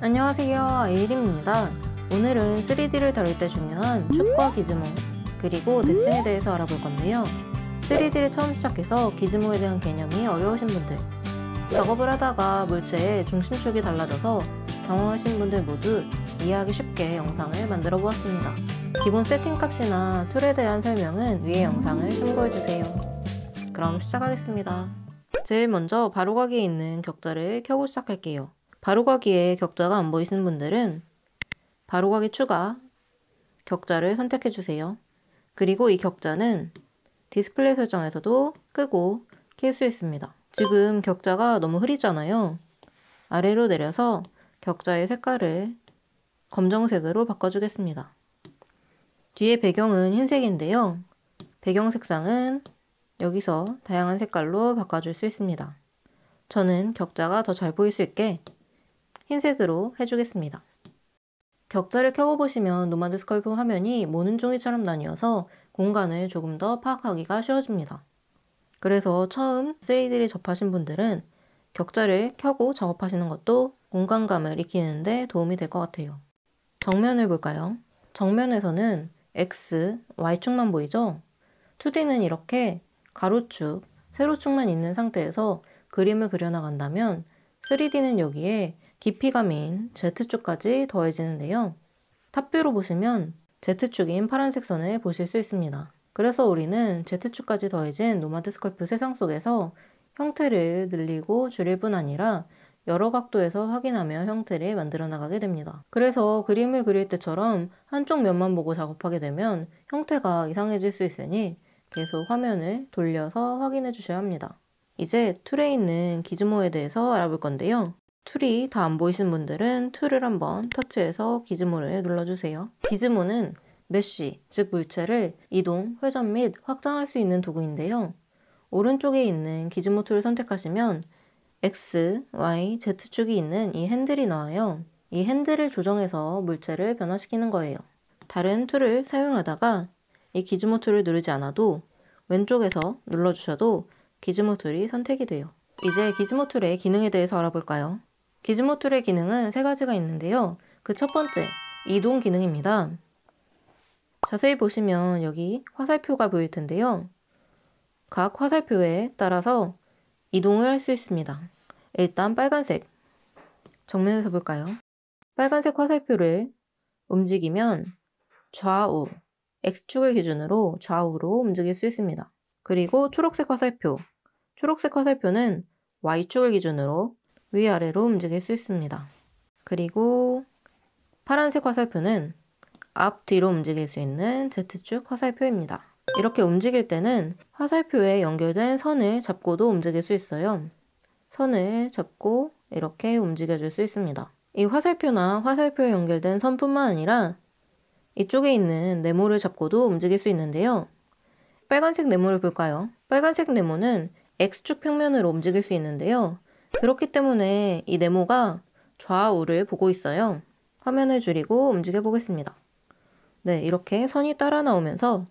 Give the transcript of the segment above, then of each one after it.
안녕하세요 에일입니다 오늘은 3D를 다룰 때 중요한 축과 기즈모 그리고 대칭에 대해서 알아볼 건데요 3D를 처음 시작해서 기즈모에 대한 개념이 어려우신 분들 작업을 하다가 물체의 중심축이 달라져서 당황하신 분들 모두 이해하기 쉽게 영상을 만들어 보았습니다 기본 세팅 값이나 툴에 대한 설명은 위에 영상을 참고해주세요 그럼 시작하겠습니다 제일 먼저 바로가기에 있는 격자를 켜고 시작할게요 바로가기에 격자가 안 보이시는 분들은 바로가기 추가 격자를 선택해 주세요. 그리고 이 격자는 디스플레이 설정에서도 끄고 킬 수 있습니다. 지금 격자가 너무 흐리잖아요. 아래로 내려서 격자의 색깔을 검정색으로 바꿔주겠습니다. 뒤에 배경은 흰색인데요. 배경 색상은 여기서 다양한 색깔로 바꿔줄 수 있습니다. 저는 격자가 더 잘 보일 수 있게 흰색으로 해주겠습니다. 격자를 켜고 보시면 노마드 스컬프 화면이 모는 종이처럼 나뉘어서 공간을 조금 더 파악하기가 쉬워집니다. 그래서 처음 3D를 접하신 분들은 격자를 켜고 작업하시는 것도 공간감을 익히는데 도움이 될 것 같아요. 정면을 볼까요? 정면에서는 X, Y축만 보이죠? 2D는 이렇게 가로축, 세로축만 있는 상태에서 그림을 그려나간다면 3D는 여기에 깊이감인 Z축까지 더해지는데요. 탑뷰로 보시면 Z축인 파란색 선을 보실 수 있습니다. 그래서 우리는 Z축까지 더해진 노마드 스컬프 세상 속에서 형태를 늘리고 줄일 뿐 아니라 여러 각도에서 확인하며 형태를 만들어 나가게 됩니다. 그래서 그림을 그릴 때처럼 한쪽 면만 보고 작업하게 되면 형태가 이상해질 수 있으니 계속 화면을 돌려서 확인해 주셔야 합니다. 이제 툴에 있는 기즈모에 대해서 알아볼 건데요. 툴이 다 안 보이신 분들은 툴을 한번 터치해서 기즈모를 눌러주세요. 기즈모는 메쉬, 즉 물체를 이동, 회전 및 확장할 수 있는 도구인데요. 오른쪽에 있는 기즈모 툴을 선택하시면 X, Y, Z축이 있는 이 핸들이 나와요. 이 핸들을 조정해서 물체를 변화시키는 거예요. 다른 툴을 사용하다가 이 기즈모 툴을 누르지 않아도 왼쪽에서 눌러주셔도 기즈모 툴이 선택이 돼요. 이제 기즈모 툴의 기능에 대해서 알아볼까요? 기즈모 툴의 기능은 세 가지가 있는데요. 그 첫 번째, 이동 기능입니다. 자세히 보시면 여기 화살표가 보일 텐데요. 각 화살표에 따라서 이동을 할 수 있습니다. 일단 빨간색, 정면에서 볼까요? 빨간색 화살표를 움직이면 좌우, X축을 기준으로 좌우로 움직일 수 있습니다. 그리고 초록색 화살표, 초록색 화살표는 Y축을 기준으로 위아래로 움직일 수 있습니다. 그리고 파란색 화살표는 앞, 뒤로 움직일 수 있는 Z축 화살표입니다. 이렇게 움직일 때는 화살표에 연결된 선을 잡고도 움직일 수 있어요. 선을 잡고 이렇게 움직여줄 수 있습니다. 이 화살표나 화살표에 연결된 선뿐만 아니라 이쪽에 있는 네모를 잡고도 움직일 수 있는데요. 빨간색 네모를 볼까요? 빨간색 네모는 X축 평면으로 움직일 수 있는데요. 그렇기 때문에 이 네모가 좌우를 보고 있어요. 화면을 줄이고 움직여 보겠습니다. 네, 이렇게 선이 따라 나오면서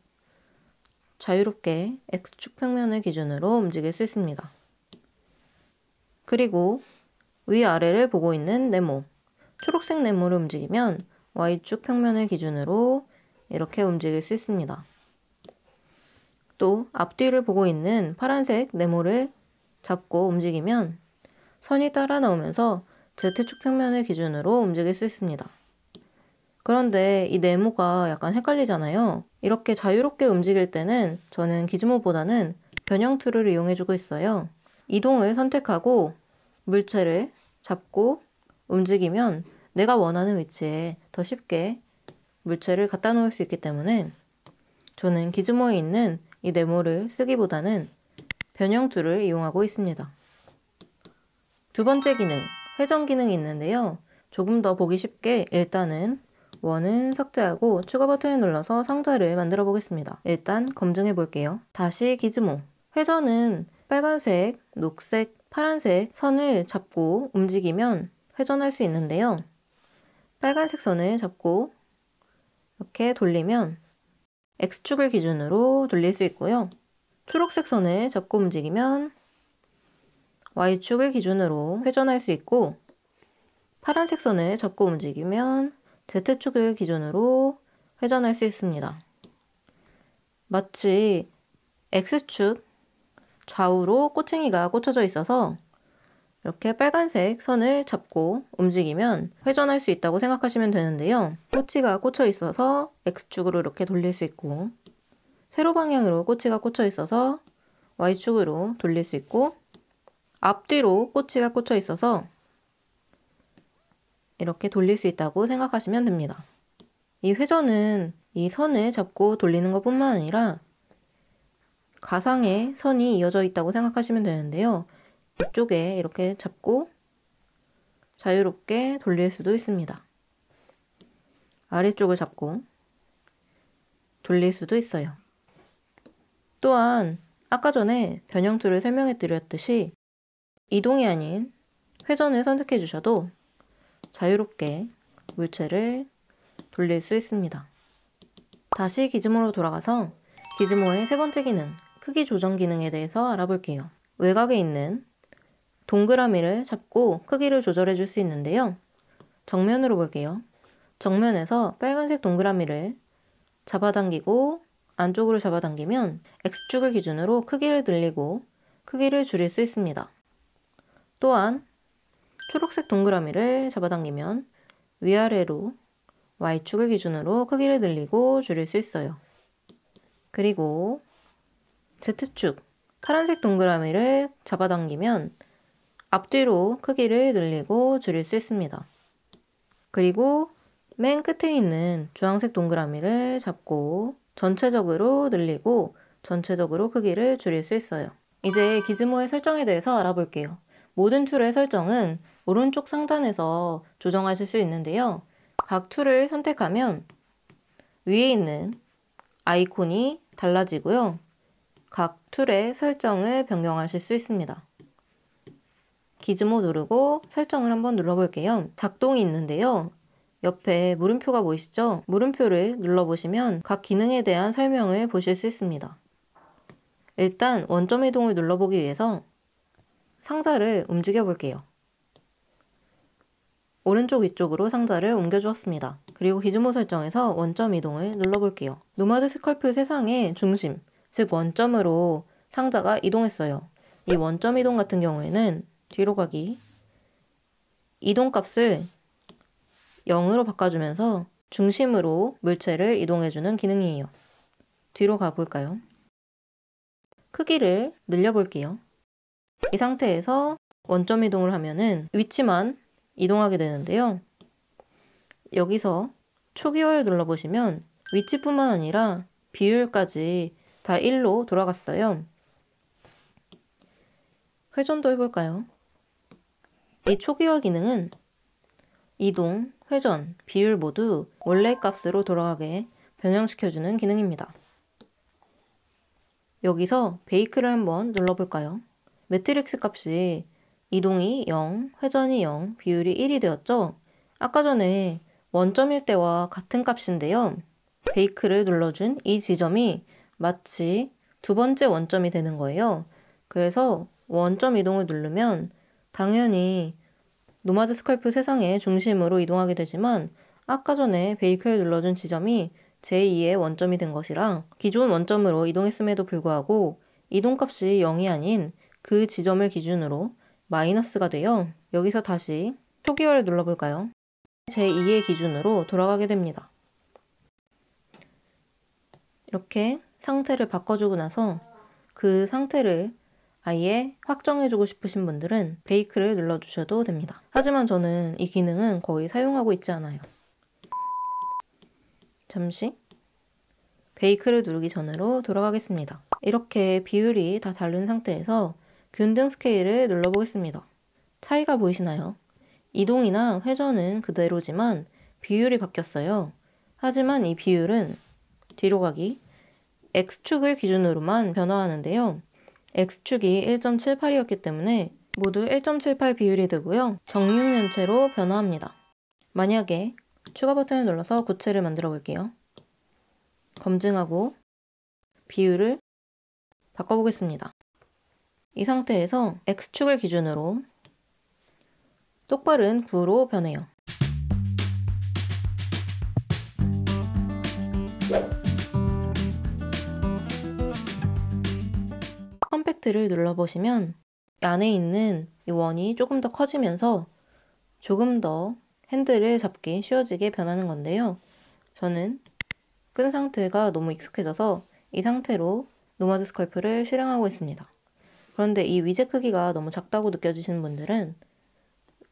자유롭게 X축 평면을 기준으로 움직일 수 있습니다. 그리고 위아래를 보고 있는 네모, 초록색 네모를 움직이면 Y축 평면을 기준으로 이렇게 움직일 수 있습니다. 또 앞뒤를 보고 있는 파란색 네모를 잡고 움직이면 선이 따라 나오면서 Z축 평면을 기준으로 움직일 수 있습니다. 그런데 이 네모가 약간 헷갈리잖아요. 이렇게 자유롭게 움직일 때는 저는 기즈모보다는 변형 툴을 이용해주고 있어요. 이동을 선택하고 물체를 잡고 움직이면 내가 원하는 위치에 더 쉽게 물체를 갖다 놓을 수 있기 때문에 저는 기즈모에 있는 이 네모를 쓰기보다는 변형 툴을 이용하고 있습니다. 두 번째 기능, 회전 기능이 있는데요. 조금 더 보기 쉽게 일단은 원은 삭제하고 추가 버튼을 눌러서 상자를 만들어 보겠습니다. 일단 검증해 볼게요. 다시 기즈모. 회전은 빨간색, 녹색, 파란색 선을 잡고 움직이면 회전할 수 있는데요. 빨간색 선을 잡고 이렇게 돌리면 X축을 기준으로 돌릴 수 있고요. 초록색 선을 잡고 움직이면 Y축을 기준으로 회전할 수 있고 파란색 선을 접고 움직이면 Z축을 기준으로 회전할 수 있습니다. 마치 X축 좌우로 꼬챙이가 꽂혀져 있어서 이렇게 빨간색 선을 잡고 움직이면 회전할 수 있다고 생각하시면 되는데요. 꼬치가 꽂혀 있어서 X축으로 이렇게 돌릴 수 있고 세로 방향으로 꼬치가 꽂혀 있어서 Y축으로 돌릴 수 있고 앞뒤로 꼬치가 꽂혀 있어서 이렇게 돌릴 수 있다고 생각하시면 됩니다. 이 회전은 이 선을 잡고 돌리는 것 뿐만 아니라 가상의 선이 이어져 있다고 생각하시면 되는데요. 이쪽에 이렇게 잡고 자유롭게 돌릴 수도 있습니다. 아래쪽을 잡고 돌릴 수도 있어요. 또한 아까 전에 변형툴을 설명해 드렸듯이 이동이 아닌 회전을 선택해 주셔도 자유롭게 물체를 돌릴 수 있습니다. 다시 기즈모로 돌아가서 기즈모의 세 번째 기능, 크기 조정 기능에 대해서 알아볼게요. 외곽에 있는 동그라미를 잡고 크기를 조절해 줄 수 있는데요. 정면으로 볼게요. 정면에서 빨간색 동그라미를 잡아당기고 안쪽으로 잡아당기면 X축을 기준으로 크기를 늘리고 크기를 줄일 수 있습니다. 또한 초록색 동그라미를 잡아당기면 위아래로 Y축을 기준으로 크기를 늘리고 줄일 수 있어요. 그리고 Z축 파란색 동그라미를 잡아당기면 앞뒤로 크기를 늘리고 줄일 수 있습니다. 그리고 맨 끝에 있는 주황색 동그라미를 잡고 전체적으로 늘리고 전체적으로 크기를 줄일 수 있어요. 이제 기즈모의 설정에 대해서 알아볼게요. 모든 툴의 설정은 오른쪽 상단에서 조정하실 수 있는데요. 각 툴을 선택하면 위에 있는 아이콘이 달라지고요. 각 툴의 설정을 변경하실 수 있습니다. 기즈모 누르고 설정을 한번 눌러볼게요. 작동이 있는데요. 옆에 물음표가 보이시죠? 물음표를 눌러보시면 각 기능에 대한 설명을 보실 수 있습니다. 일단 원점 이동을 눌러보기 위해서 상자를 움직여 볼게요. 오른쪽 위쪽으로 상자를 옮겨주었습니다. 그리고 기준모 설정에서 원점 이동을 눌러볼게요. 노마드 스컬프 세상의 중심, 즉 원점으로 상자가 이동했어요. 이 원점 이동 같은 경우에는 뒤로 가기, 이동 값을 0으로 바꿔주면서 중심으로 물체를 이동해주는 기능이에요. 뒤로 가볼까요? 크기를 늘려볼게요. 이 상태에서 원점 이동을 하면은 위치만 이동하게 되는데요. 여기서 초기화를 눌러보시면 위치뿐만 아니라 비율까지 다 1로 돌아갔어요. 회전도 해볼까요? 이 초기화 기능은 이동, 회전, 비율 모두 원래 값으로 돌아가게 변형시켜주는 기능입니다. 여기서 베이크를 한번 눌러볼까요? 매트릭스 값이 이동이 0, 회전이 0, 비율이 1이 되었죠? 아까 전에 원점일 때와 같은 값인데요. 베이크를 눌러준 이 지점이 마치 두 번째 원점이 되는 거예요. 그래서 원점 이동을 누르면 당연히 노마드 스컬프 세상의 중심으로 이동하게 되지만 아까 전에 베이크를 눌러준 지점이 제2의 원점이 된것이랑 기존 원점으로 이동했음에도 불구하고 이동값이 0이 아닌 그 지점을 기준으로 마이너스가 되어 여기서 다시 초기화를 눌러볼까요? 제2의 기준으로 돌아가게 됩니다. 이렇게 상태를 바꿔주고 나서 그 상태를 아예 확정해주고 싶으신 분들은 베이크를 눌러주셔도 됩니다. 하지만 저는 이 기능은 거의 사용하고 있지 않아요. 잠시 베이크를 누르기 전으로 돌아가겠습니다. 이렇게 비율이 다 다른 상태에서 균등 스케일을 눌러보겠습니다. 차이가 보이시나요? 이동이나 회전은 그대로지만 비율이 바뀌었어요. 하지만 이 비율은 뒤로 가기, X축을 기준으로만 변화하는데요. X축이 1.78이었기 때문에 모두 1.78 비율이 되고요. 정육면체로 변화합니다. 만약에 추가 버튼을 눌러서 구체를 만들어 볼게요. 검증하고 비율을 바꿔보겠습니다. 이 상태에서 X축을 기준으로 똑바른 구로 변해요. 컴팩트를 눌러보시면 안에 있는 이 원이 조금 더 커지면서 조금 더 핸들을 잡기 쉬워지게 변하는 건데요. 저는 끈 상태가 너무 익숙해져서 이 상태로 노마드 스컬프를 실행하고 있습니다. 그런데 이위젯 크기가 너무 작다고 느껴지시는 분들은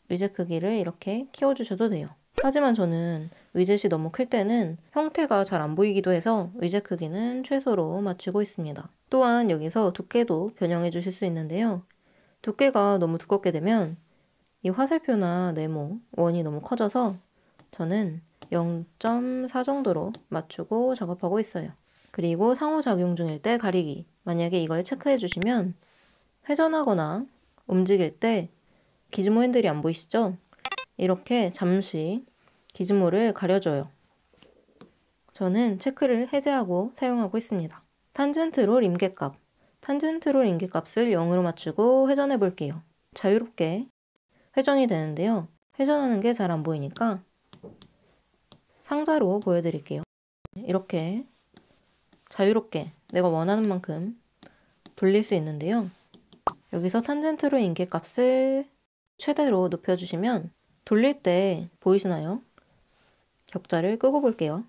위젯 크기를 이렇게 키워주셔도 돼요. 하지만 저는 위젯이 너무 클 때는 형태가 잘 안 보이기도 해서 위젯 크기는 최소로 맞추고 있습니다. 또한 여기서 두께도 변형해 주실 수 있는데요. 두께가 너무 두껍게 되면 이 화살표나 네모, 원이 너무 커져서 저는 0.4 정도로 맞추고 작업하고 있어요. 그리고 상호작용 중일 때 가리기 만약에 이걸 체크해 주시면 회전하거나 움직일 때 기즈모 핸들이 안 보이시죠? 이렇게 잠시 기즈모를 가려줘요. 저는 체크를 해제하고 사용하고 있습니다. 탄젠트롤 임계값 탄젠트롤 임계값을 0으로 맞추고 회전해 볼게요. 자유롭게 회전이 되는데요. 회전하는 게 잘 안 보이니까 상자로 보여드릴게요. 이렇게 자유롭게 내가 원하는 만큼 돌릴 수 있는데요. 여기서 탄젠트로 인계값을 최대로 높여주시면 돌릴 때 보이시나요? 격자를 끄고 볼게요.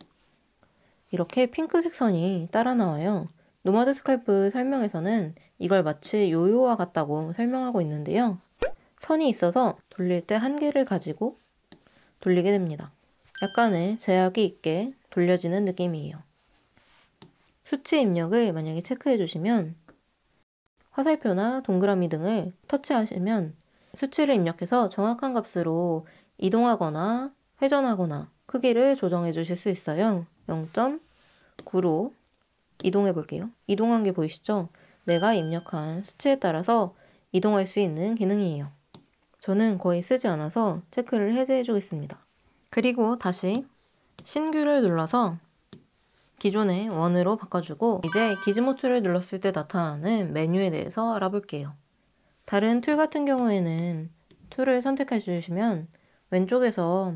이렇게 핑크색 선이 따라 나와요. 노마드 스칼프 설명에서는 이걸 마치 요요와 같다고 설명하고 있는데요. 선이 있어서 돌릴 때 한계를 가지고 돌리게 됩니다. 약간의 제약이 있게 돌려지는 느낌이에요. 수치 입력을 만약에 체크해 주시면 화살표나 동그라미 등을 터치하시면 수치를 입력해서 정확한 값으로 이동하거나 회전하거나 크기를 조정해 주실 수 있어요. 0.9로 이동해 볼게요. 이동한 게 보이시죠? 내가 입력한 수치에 따라서 이동할 수 있는 기능이에요. 저는 거의 쓰지 않아서 체크를 해제해 주겠습니다. 그리고 다시 신규를 눌러서 기존의 원으로 바꿔주고 이제 기즈모툴을 눌렀을 때 나타나는 메뉴에 대해서 알아볼게요. 다른 툴 같은 경우에는 툴을 선택해 주시면 왼쪽에서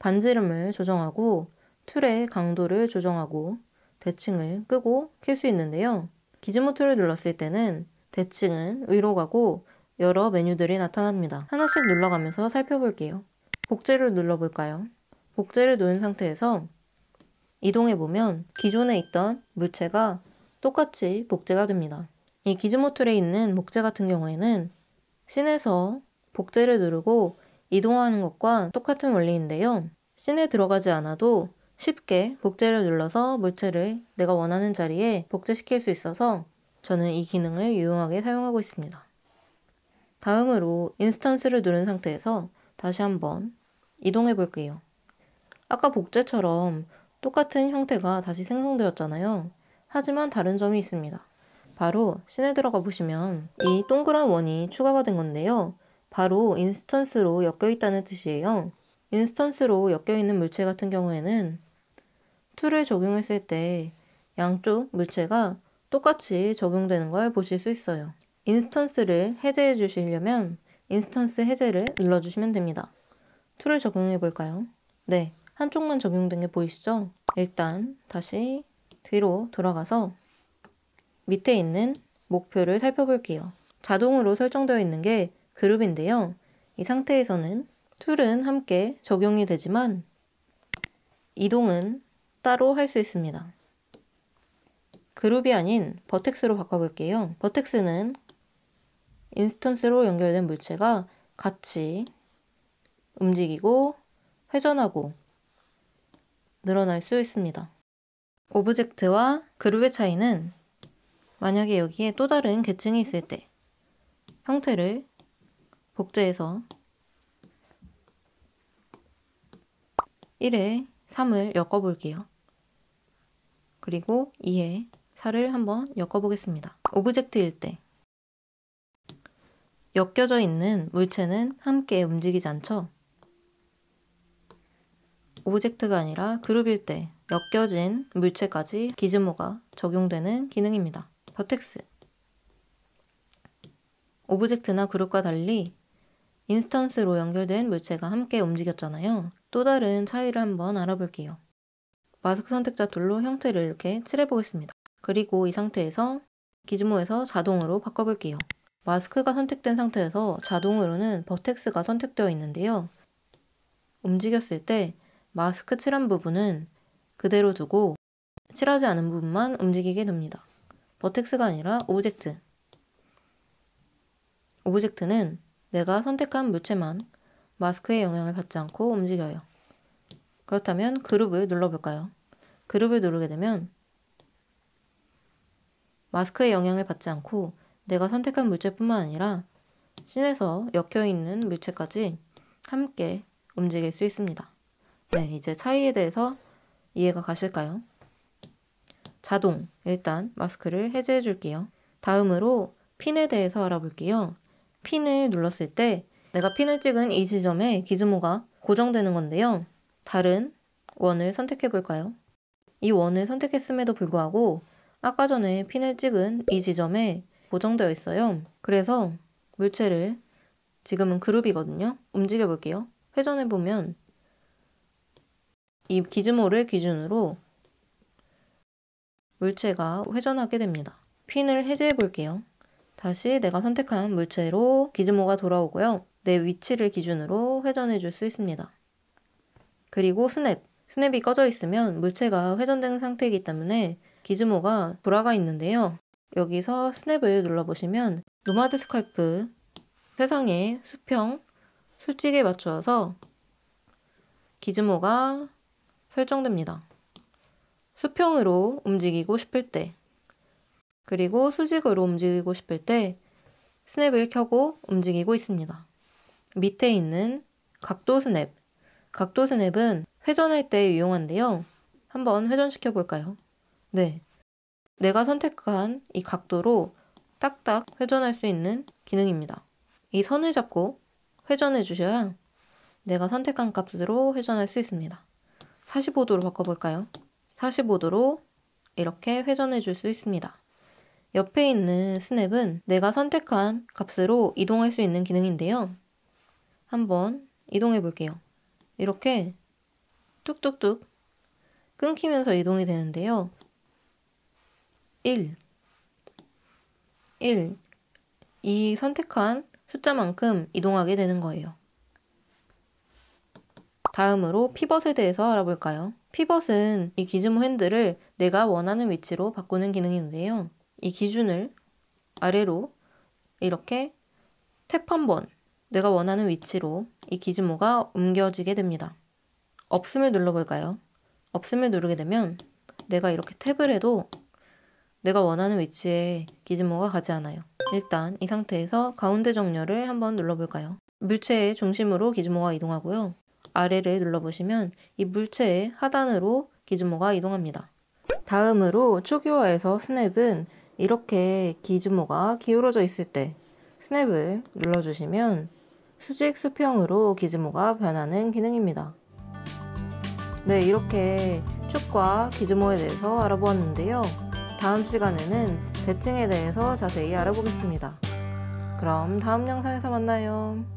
반지름을 조정하고 툴의 강도를 조정하고 대칭을 끄고 켤 수 있는데요. 기즈모툴을 눌렀을 때는 대칭은 위로 가고 여러 메뉴들이 나타납니다. 하나씩 눌러가면서 살펴볼게요. 복제를 눌러볼까요? 복제를 누른 상태에서 이동해 보면 기존에 있던 물체가 똑같이 복제가 됩니다. 이 기즈모 툴에 있는 목재 같은 경우에는 씬에서 복제를 누르고 이동하는 것과 똑같은 원리인데요. 씬에 들어가지 않아도 쉽게 복제를 눌러서 물체를 내가 원하는 자리에 복제시킬 수 있어서 저는 이 기능을 유용하게 사용하고 있습니다. 다음으로 인스턴스를 누른 상태에서 다시 한번 이동해 볼게요. 아까 복제처럼 똑같은 형태가 다시 생성되었잖아요. 하지만 다른 점이 있습니다. 바로 씬에 들어가 보시면 이 동그란 원이 추가가 된 건데요. 바로 인스턴스로 엮여 있다는 뜻이에요. 인스턴스로 엮여 있는 물체 같은 경우에는 툴을 적용했을 때 양쪽 물체가 똑같이 적용되는 걸 보실 수 있어요. 인스턴스를 해제해 주시려면 인스턴스 해제를 눌러주시면 됩니다. 툴을 적용해 볼까요? 네, 한쪽만 적용된 게 보이시죠? 일단 다시 뒤로 돌아가서 밑에 있는 목표를 살펴볼게요. 자동으로 설정되어 있는 게 그룹인데요. 이 상태에서는 툴은 함께 적용이 되지만 이동은 따로 할 수 있습니다. 그룹이 아닌 버텍스로 바꿔볼게요. 버텍스는 인스턴스로 연결된 물체가 같이 움직이고 회전하고 늘어날 수 있습니다. 오브젝트와 그룹의 차이는 만약에 여기에 또 다른 계층이 있을 때 형태를 복제해서 1에 3을 엮어볼게요. 그리고 2에 4를 한번 엮어보겠습니다. 오브젝트일 때 엮여져 있는 물체는 함께 움직이지 않죠? 오젝트가 브 아니라 그룹일 때 엮여진 물체까지 기즈모가 적용되는 기능입니다. 버텍스 오브젝트나 그룹과 달리 인스턴스로 연결된 물체가 함께 움직였잖아요. 또 다른 차이를 한번 알아볼게요. 마스크 선택자 둘로 형태를 이렇게 칠해보겠습니다. 그리고 이 상태에서 기즈모에서 자동으로 바꿔볼게요. 마스크가 선택된 상태에서 자동으로는 버텍스가 선택되어 있는데요. 움직였을 때 마스크 칠한 부분은 그대로 두고 칠하지 않은 부분만 움직이게 됩니다. 버텍스가 아니라 오브젝트. 오브젝트는 내가 선택한 물체만 마스크의 영향을 받지 않고 움직여요. 그렇다면 그룹을 눌러볼까요? 그룹을 누르게 되면 마스크의 영향을 받지 않고 내가 선택한 물체뿐만 아니라 씬에서 엮여있는 물체까지 함께 움직일 수 있습니다. 네, 이제 차이에 대해서 이해가 가실까요? 자동, 일단 마스크를 해제해 줄게요. 다음으로 핀에 대해서 알아볼게요. 핀을 눌렀을 때 내가 핀을 찍은 이 지점에 기즈모가 고정되는 건데요. 다른 원을 선택해 볼까요? 이 원을 선택했음에도 불구하고 아까 전에 핀을 찍은 이 지점에 고정되어 있어요. 그래서 물체를 지금은 그룹이거든요. 움직여 볼게요. 회전해 보면 이 기즈모를 기준으로 물체가 회전하게 됩니다. 핀을 해제해 볼게요. 다시 내가 선택한 물체로 기즈모가 돌아오고요. 내 위치를 기준으로 회전해 줄 수 있습니다. 그리고 스냅. 스냅이 꺼져 있으면 물체가 회전된 상태이기 때문에 기즈모가 돌아가 있는데요. 여기서 스냅을 눌러보시면 노마드 스컬프 세상의 수평, 수직에 맞추어서 기즈모가 설정됩니다. 수평으로 움직이고 싶을 때, 그리고 수직으로 움직이고 싶을 때 스냅을 켜고 움직이고 있습니다. 밑에 있는 각도 스냅. 각도 스냅은 회전할 때 유용한데요. 한번 회전시켜 볼까요? 네. 내가 선택한 이 각도로 딱딱 회전할 수 있는 기능입니다. 이 선을 잡고 회전해 주셔야 내가 선택한 값으로 회전할 수 있습니다. 45도로 바꿔볼까요? 45도로 이렇게 회전해 줄 수 있습니다. 옆에 있는 스냅은 내가 선택한 값으로 이동할 수 있는 기능인데요. 한번 이동해 볼게요. 이렇게 뚝뚝뚝 끊기면서 이동이 되는데요. 1, 1. 이 선택한 숫자만큼 이동하게 되는 거예요. 다음으로 피벗에 대해서 알아볼까요? 피벗은 이 기즈모 핸들을 내가 원하는 위치로 바꾸는 기능인데요. 이 기준을 아래로 이렇게 탭 한번 내가 원하는 위치로 이 기즈모가 옮겨지게 됩니다. 없음을 눌러볼까요? 없음을 누르게 되면 내가 이렇게 탭을 해도 내가 원하는 위치에 기즈모가 가지 않아요. 일단 이 상태에서 가운데 정렬을 한번 눌러볼까요? 물체의 중심으로 기즈모가 이동하고요. 아래를 눌러보시면 이 물체의 하단으로 기즈모가 이동합니다. 다음으로 초기화에서 스냅은 이렇게 기즈모가 기울어져 있을 때 스냅을 눌러주시면 수직 수평으로 기즈모가 변하는 기능입니다. 네, 이렇게 축과 기즈모에 대해서 알아보았는데요. 다음 시간에는 대칭에 대해서 자세히 알아보겠습니다. 그럼 다음 영상에서 만나요.